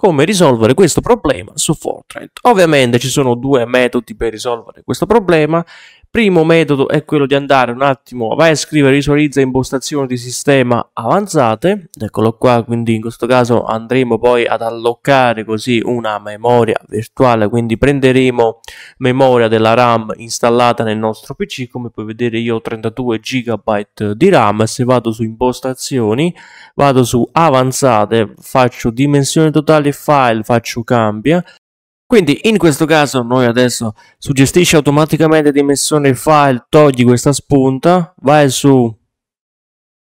come risolvere questo problema su Fortnite. Ovviamente ci sono due metodi per risolvere questo problema Primo metodo è quello di andare un attimo, vai a scrivere, visualizza impostazioni di sistema avanzate, eccolo qua, quindi in questo caso andremo poi ad allocare così una memoria virtuale, quindi prenderemo memoria della RAM installata nel nostro PC, come puoi vedere io ho 32 GB di RAM, se vado su impostazioni, vado su avanzate, faccio dimensione totale file, faccio cambia, quindi in questo caso noi adesso suggestisce automaticamente dimensione file, togli questa spunta, vai su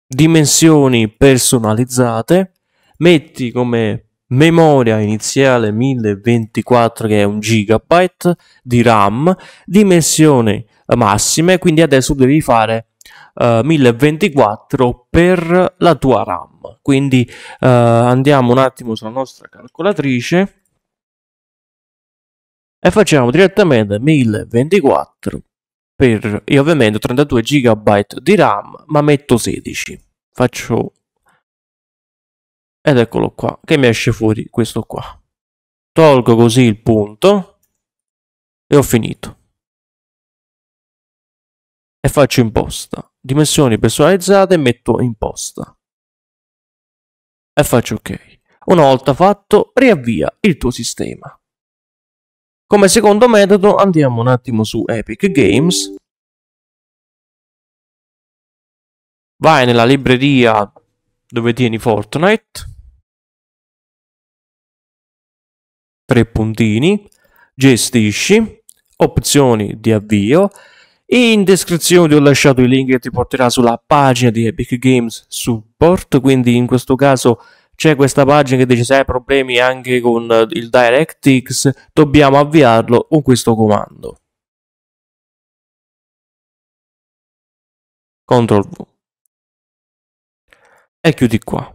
dimensioni personalizzate, metti come memoria iniziale 1024 che è un gigabyte di RAM, dimensioni massime, quindi adesso devi fare Uh, eh, 1024 per la tua RAM. Quindi uh, andiamo un attimo sulla nostra calcolatrice e facciamo direttamente 1024 per, e ovviamente 32 GB di RAM, ma metto 16. Faccio ed eccolo qua che mi esce fuori questo qua. Tolgo così il punto e ho finito. E faccio imposta. Dimensioni personalizzate metto imposta. E faccio ok. Una volta fatto, riavvia il tuo sistema. Come secondo metodo andiamo un attimo su Epic Games. Vai nella libreria dove tieni Fortnite. Tre puntini. Gestisci. Opzioni di avvio. In descrizione ti ho lasciato il link che ti porterà sulla pagina di Epic Games Support, quindi in questo caso c'è questa pagina che dice se hai problemi anche con eh, il DirectX dobbiamo avviarlo con questo comando CTRL V e chiudi qua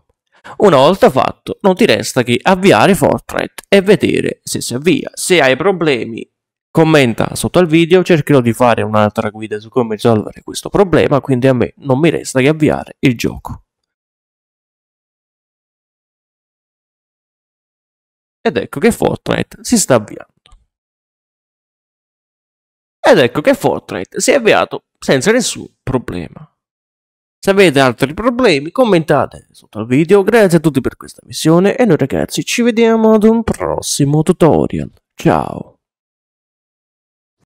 una volta fatto non ti resta che avviare Fortnite e vedere se si avvia se hai problemi commenta sotto al video cercherò di fare un'altra guida su come risolvere questo problema quindi a me non mi resta che avviare il gioco Ed ecco che Fortnite si sta avviando. Ed ecco che Fortnite si è avviato senza nessun problema. Se avete altri problemi commentate sotto al video, grazie a tutti per questa missione e noi ragazzi ci vediamo ad un prossimo tutorial. Ciao!